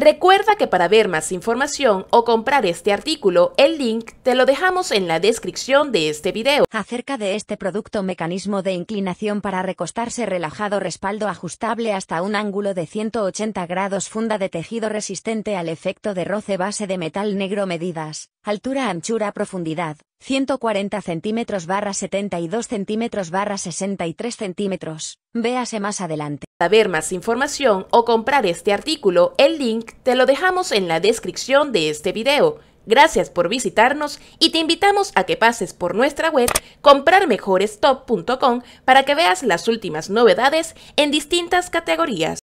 Recuerda que para ver más información o comprar este artículo, el link te lo dejamos en la descripción de este video. Acerca de este producto mecanismo de inclinación para recostarse relajado respaldo ajustable hasta un ángulo de 180 grados funda de tejido resistente al efecto de roce base de metal negro medidas Altura anchura profundidad, 140 centímetros barra 72 centímetros barra 63 centímetros. Véase más adelante. Para ver más información o comprar este artículo, el link te lo dejamos en la descripción de este video. Gracias por visitarnos y te invitamos a que pases por nuestra web comprarmejorestop.com para que veas las últimas novedades en distintas categorías.